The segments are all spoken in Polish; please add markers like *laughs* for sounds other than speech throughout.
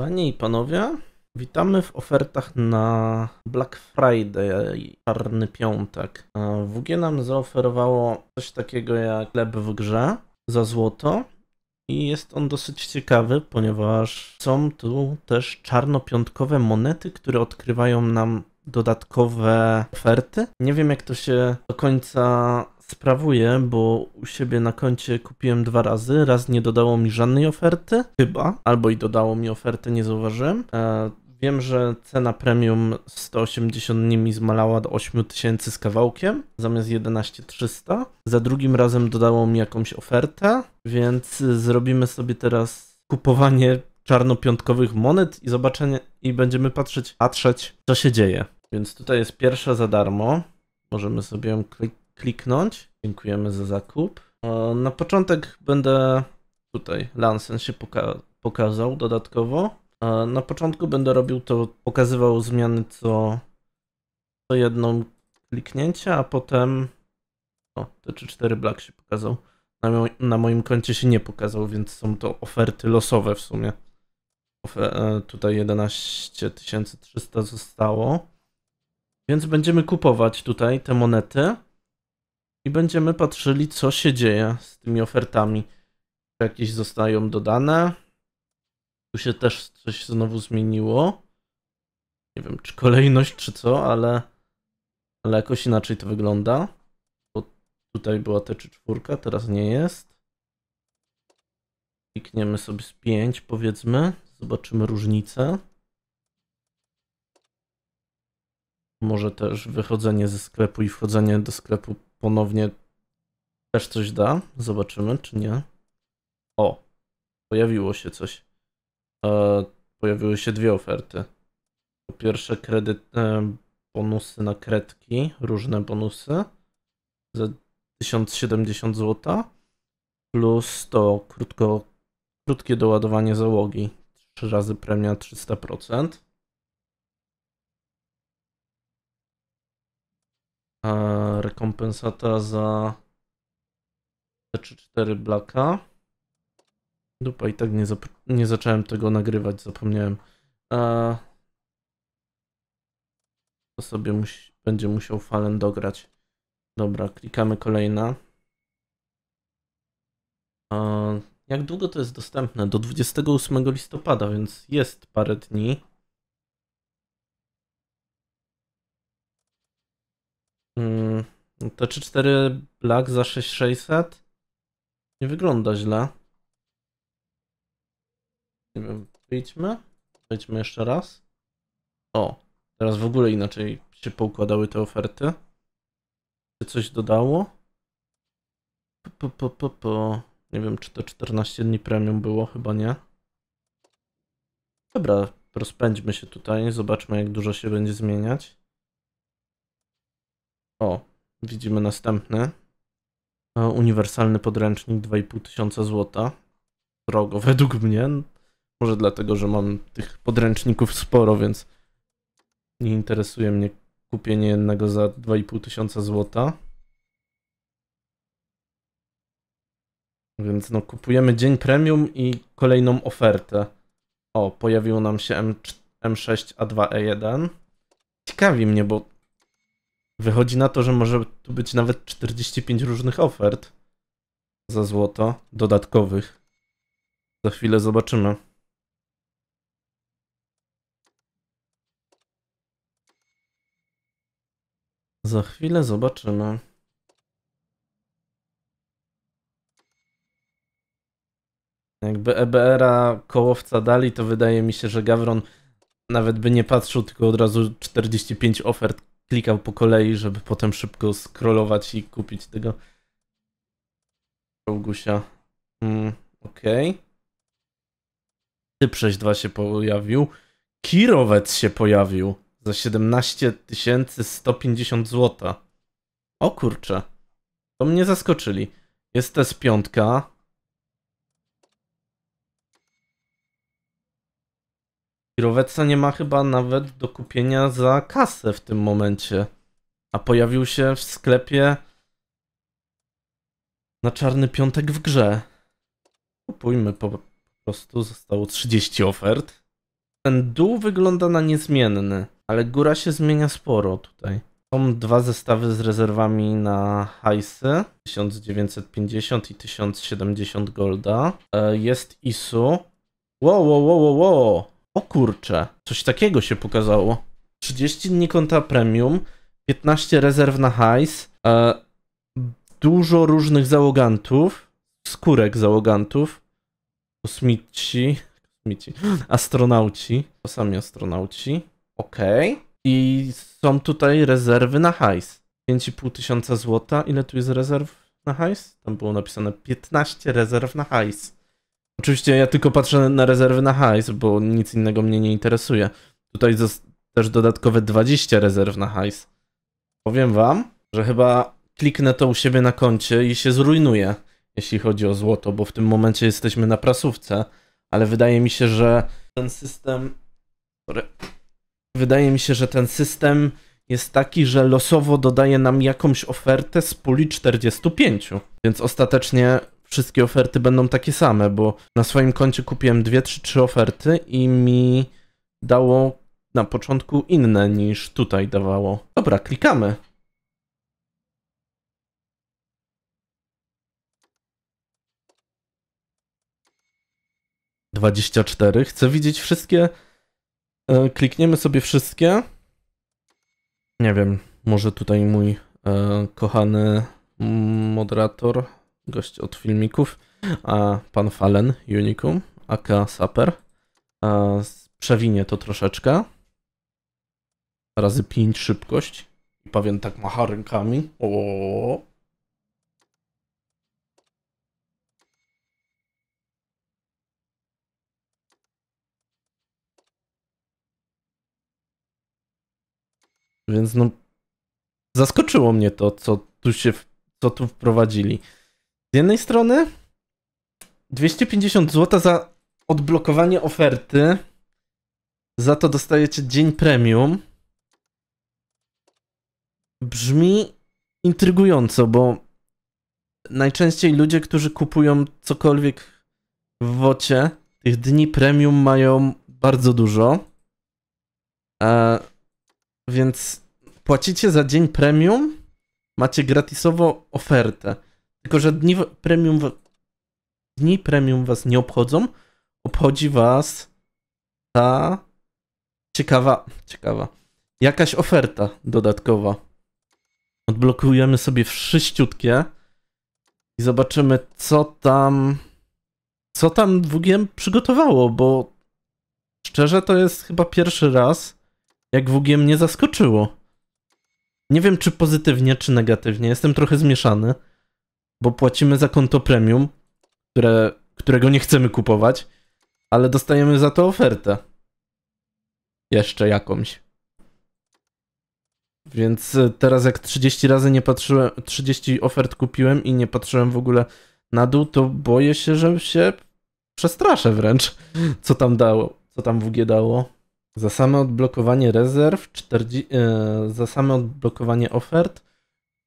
Panie i panowie, witamy w ofertach na Black Friday Czarny Piątek. WG nam zaoferowało coś takiego jak chleb w grze za złoto. I jest on dosyć ciekawy, ponieważ są tu też czarnopiątkowe monety, które odkrywają nam dodatkowe oferty. Nie wiem, jak to się do końca sprawuję, bo u siebie na koncie kupiłem dwa razy. Raz nie dodało mi żadnej oferty, chyba, albo i dodało mi ofertę, nie zauważyłem. E, Wiem, że cena premium 180 nimi zmalała do 8000 z kawałkiem zamiast 11300. Za drugim razem dodało mi jakąś ofertę, więc zrobimy sobie teraz kupowanie czarnopiątkowych monet i zobaczenie i będziemy patrzeć, patrzeć co się dzieje. Więc tutaj jest pierwsza za darmo. Możemy sobie ją klik kliknąć. Dziękujemy za zakup. Na początek będę tutaj Lansen się poka pokazał dodatkowo. Na początku będę robił to, pokazywał zmiany co, co jedną kliknięcie, a potem o, te 3-4 Black się pokazał. Na, mo na, moim koncie się nie pokazał, więc są to oferty losowe w sumie. E, tutaj 11 300 zostało. Więc będziemy kupować tutaj te monety i będziemy patrzyli, co się dzieje z tymi ofertami. Czy jakieś zostają dodane? Tu się też coś znowu zmieniło. Nie wiem, czy kolejność, czy co, ale, ale jakoś inaczej to wygląda. Bo tutaj była te czy czwórka, teraz nie jest. Klikniemy sobie z 5, powiedzmy. Zobaczymy różnicę. Może też wychodzenie ze sklepu i wchodzenie do sklepu ponownie też coś da. Zobaczymy, czy nie. O, pojawiło się coś. E, pojawiły się dwie oferty. Po pierwsze, kredyt, e, bonusy na kredki, różne bonusy za 1070 zł, plus to krótko, krótkie doładowanie załogi, 3 razy premia 300%. A rekompensata za T34 Blacka. Dupa i tak nie, nie zacząłem tego nagrywać, zapomniałem. A... To sobie będzie musiał Falem dograć. Dobra, klikamy kolejna. A... Jak długo to jest dostępne? Do 28 listopada, więc jest parę dni. Mm, te to 4 Black za 6600 nie wygląda źle. Nie wiem, wyjdźmy. Wejdźmy jeszcze raz. O, teraz w ogóle inaczej się poukładały te oferty. Czy coś dodało? Po, po, po, po. Nie wiem, czy to 14 dni premium było, chyba nie. Dobra, rozpędźmy się tutaj, zobaczmy jak dużo się będzie zmieniać. O, widzimy następny. E, uniwersalny podręcznik 2,5 tysiąca złota. Drogo *laughs* według mnie. Może dlatego, że mam tych podręczników sporo, więc nie interesuje mnie kupienie jednego za 2,5 tysiąca złota. Więc no, kupujemy dzień premium i kolejną ofertę. O, pojawił nam się M6A2E1. Ciekawi mnie, bo Wychodzi na to, że może tu być nawet 45 różnych ofert za złoto, dodatkowych. Za chwilę zobaczymy. Za chwilę zobaczymy. Jakby EBR-a kołowca dali, to wydaje mi się, że Gawron nawet by nie patrzył, tylko od razu 45 ofert klikał po kolei, żeby potem szybko scrollować i kupić tego Rogusia. Mm, Okej. Okay. Typ 6.2 się pojawił. Kirowec się pojawił za 17 150 zł. O kurczę. To mnie zaskoczyli. Jest też piątka. Kierowca nie ma chyba nawet do kupienia za kasę w tym momencie. A pojawił się w sklepie na czarny piątek w grze. Kupujmy po prostu, zostało 30 ofert. Ten dół wygląda na niezmienny, ale góra się zmienia sporo tutaj. Są dwa zestawy z rezerwami na hajsy, 1950 i 1070 golda. E, jest ISU. Wow, wow, wow, wow, wow. O kurczę, coś takiego się pokazało. 30 dni konta premium, 15 rezerw na hajs, e, dużo różnych załogantów, skórek załogantów, kosmici, kosmici astronauci, to sami astronauci, okej. Okay. I są tutaj rezerwy na hajs. 5,5 tysiąca złota. Ile tu jest rezerw na hajs? Tam było napisane 15 rezerw na hajs. Oczywiście ja tylko patrzę na rezerwy na hajs, bo nic innego mnie nie interesuje. Tutaj też dodatkowe 20 rezerw na hajs. Powiem wam, że chyba kliknę to u siebie na koncie i się zrujnuję, jeśli chodzi o złoto, bo w tym momencie jesteśmy na prasówce, ale wydaje mi się, że ten system... Wydaje mi się, że ten system jest taki, że losowo dodaje nam jakąś ofertę z puli 45, więc ostatecznie wszystkie oferty będą takie same, bo na swoim koncie kupiłem dwie, trzy, trzy oferty i mi dało na początku inne niż tutaj dawało. Dobra, klikamy. Dwadzieścia cztery. Chcę widzieć wszystkie. E, klikniemy sobie wszystkie. Nie wiem, może tutaj mój e, kochany moderator gość od filmików, a pan Fallen Unicum, aka Saper. Przewinie to troszeczkę. Razy 5 szybkość. I powiem tak macha rękami. O. Więc no, zaskoczyło mnie to, co tu się, co tu wprowadzili. Z jednej strony 250 zł za odblokowanie oferty. Za to dostajecie dzień premium. Brzmi intrygująco, bo najczęściej ludzie, którzy kupują cokolwiek w wocie, tych dni premium mają bardzo dużo. E, więc płacicie za dzień premium, macie gratisowo ofertę. Tylko, że dni premium, dni premium was nie obchodzą, obchodzi was ta ciekawa, ciekawa, jakaś oferta dodatkowa. Odblokujemy sobie wszyściutkie i zobaczymy, co tam, co tam WGM przygotowało, bo szczerze to jest chyba pierwszy raz, jak WGM mnie zaskoczyło. Nie wiem, czy pozytywnie, czy negatywnie. Jestem trochę zmieszany bo płacimy za konto premium, które, którego nie chcemy kupować, ale dostajemy za to ofertę. Jeszcze jakąś. Więc e, teraz jak 30 razy nie patrzyłem, 30 ofert kupiłem i nie patrzyłem w ogóle na dół, to boję się, że się przestraszę wręcz, *laughs* co tam dało, co tam WG dało. Za same odblokowanie rezerw, 40, yy, e, za same odblokowanie ofert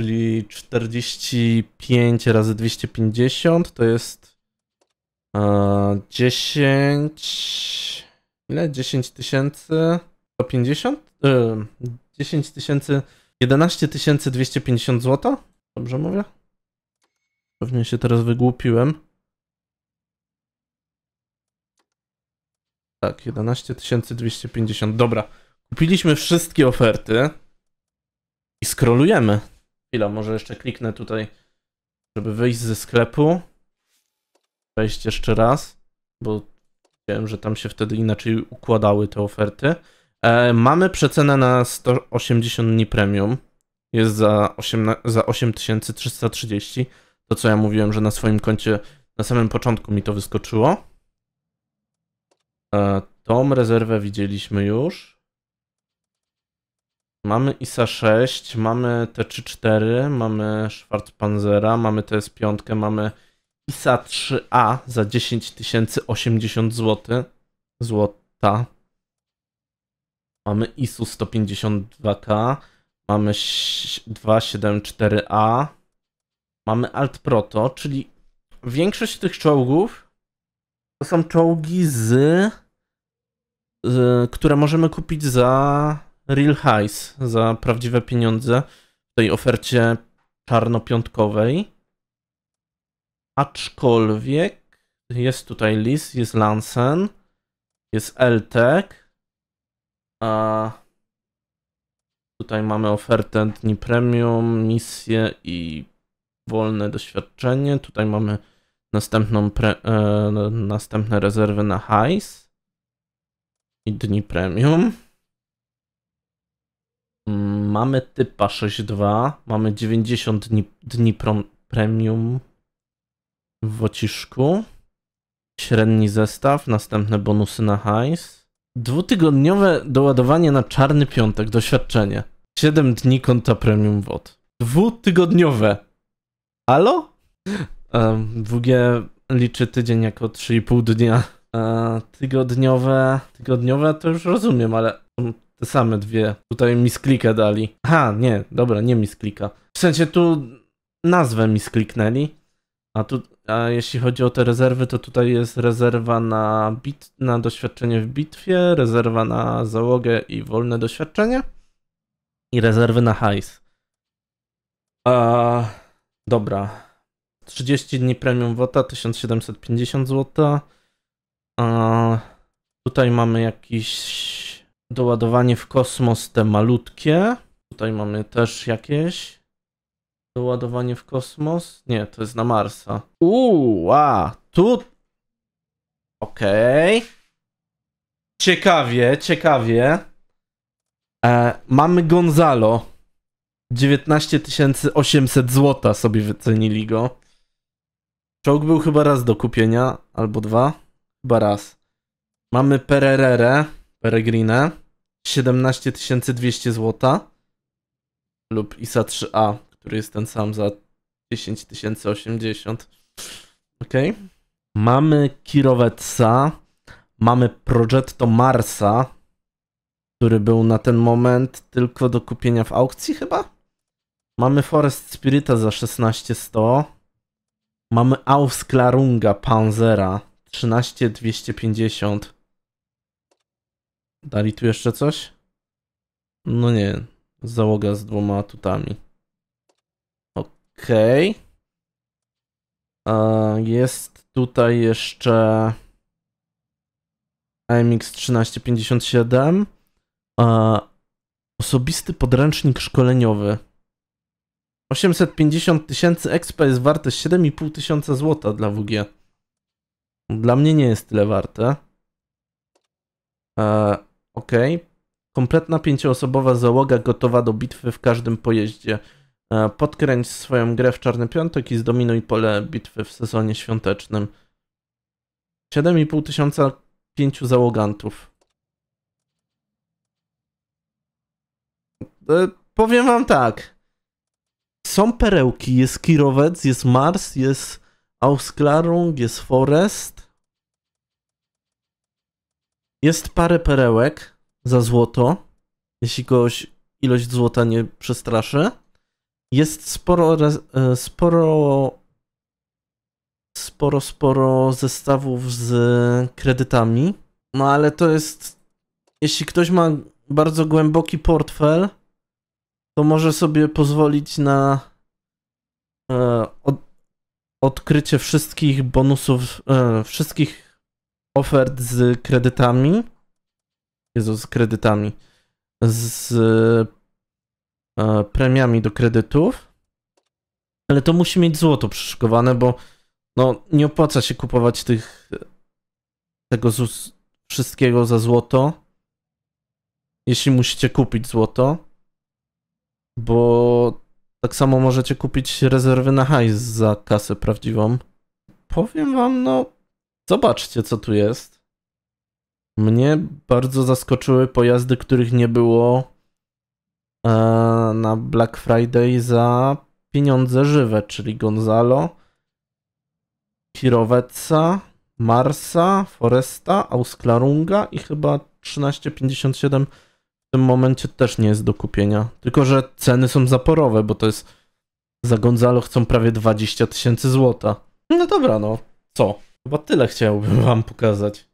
czyli 45 razy 250 to jest 10. E, ile? 10 tysięcy 150? 10 e, tysięcy. 11 250 zł? Dobrze mówię? Pewnie się teraz wygłupiłem. Tak, 11 250. Dobra. Kupiliśmy wszystkie oferty i skrolujemy. Chwila, może jeszcze kliknę tutaj, żeby wyjść ze sklepu. Wejść jeszcze raz, bo wiem, że tam się wtedy inaczej układały te oferty. E, mamy przecenę na 180 dni premium. Jest za, 8, za 8330. To co ja mówiłem, że na swoim koncie na samym początku mi to wyskoczyło. E, tą rezerwę widzieliśmy już. Mamy ISA 6, mamy T34, mamy Schwarzpanzera, mamy TS5, mamy ISA 3A za 10 080 zł. Złota. Mamy ISU 152K, mamy 274A, mamy Alt Proto, czyli większość tych czołgów to są czołgi z, z które możemy kupić za real highs za prawdziwe pieniądze w tej ofercie czarnopiątkowej. Aczkolwiek jest tutaj Lis, jest Lansen, jest Eltek, a tutaj mamy ofertę dni premium, misje i wolne doświadczenie. Tutaj mamy następną pre, e, następne rezerwy na Highs i dni premium. Mamy typa 6.2, mamy 90 dni, dni prom, premium w Ociszku, średni zestaw, następne bonusy na hajs, dwutygodniowe doładowanie na czarny piątek, doświadczenie, 7 dni konta premium WOD. Dwutygodniowe! Halo? WG liczy tydzień jako 3,5 dnia. E, tygodniowe, tygodniowe to już rozumiem, ale te same dwie. Tutaj misklikę dali. Aha, nie, dobra, nie misklika. W sensie tu nazwę miskliknęli, a tu, a jeśli chodzi o te rezerwy, to tutaj jest rezerwa na, bit, na doświadczenie w bitwie, rezerwa na załogę i wolne doświadczenie i rezerwy na hajs. A, dobra. 30 dni premium WOTA, 1750 zł. A, tutaj mamy jakiś Doładowanie w kosmos te malutkie. Tutaj mamy też jakieś. Doładowanie w kosmos? Nie, to jest na Marsa. Uuu, tu... Okej. Okay. Ciekawie, ciekawie. E, mamy Gonzalo. 19 800 złota sobie wycenili go. Czołg był chyba raz do kupienia, albo dwa. Chyba raz. Mamy Pererere, Peregrine 17 200 zł lub ISA 3A, który jest ten sam za 10 080. Ok. Mamy Kiroweca, mamy Progetto Marsa, który był na ten moment tylko do kupienia w aukcji chyba? Mamy Forest Spirita za 16 100. Mamy Ausklarunga Panzera 13 250. Dali tu jeszcze coś? No nie. Załoga z dwoma atutami. Okej. Okay. Jest tutaj jeszcze mx 1357. Osobisty podręcznik szkoleniowy. 850 tysięcy XP jest warte 7,5 tysiąca złota dla WG. Dla mnie nie jest tyle warte. E, Ok. Kompletna pięcioosobowa załoga gotowa do bitwy w każdym pojeździe. E, podkręć swoją grę w Czarny Piątek i zdominuj pole bitwy w sezonie świątecznym. 7,5 tysiąca pięciu załogantów. E, powiem wam tak. Są perełki, jest Kirowec, jest Mars, jest Ausklarung, jest Forest. Jest parę perełek za złoto, jeśli kogoś ilość złota nie przestraszy. Jest sporo, e, sporo, sporo, sporo zestawów z kredytami. No ale to jest, jeśli ktoś ma bardzo głęboki portfel, to może sobie pozwolić na e, od, odkrycie wszystkich bonusów, e, wszystkich ofert z kredytami. Jezu, z kredytami. Z e, premiami do kredytów. Ale to musi mieć złoto przyszykowane, bo no, nie opłaca się kupować tych tego z, wszystkiego za złoto. Jeśli musicie kupić złoto, bo tak samo możecie kupić rezerwy na hajs za kasę prawdziwą. Powiem wam, no Zobaczcie, co tu jest. Mnie bardzo zaskoczyły pojazdy, których nie było e, na Black Friday za pieniądze żywe, czyli Gonzalo, Kiroweca, Marsa, Foresta, Ausklarunga i chyba 1357 w tym momencie też nie jest do kupienia. Tylko, że ceny są zaporowe, bo to jest. Za Gonzalo chcą prawie 20 tysięcy złota. No dobra, no co? Chyba tyle chciałbym wam pokazać.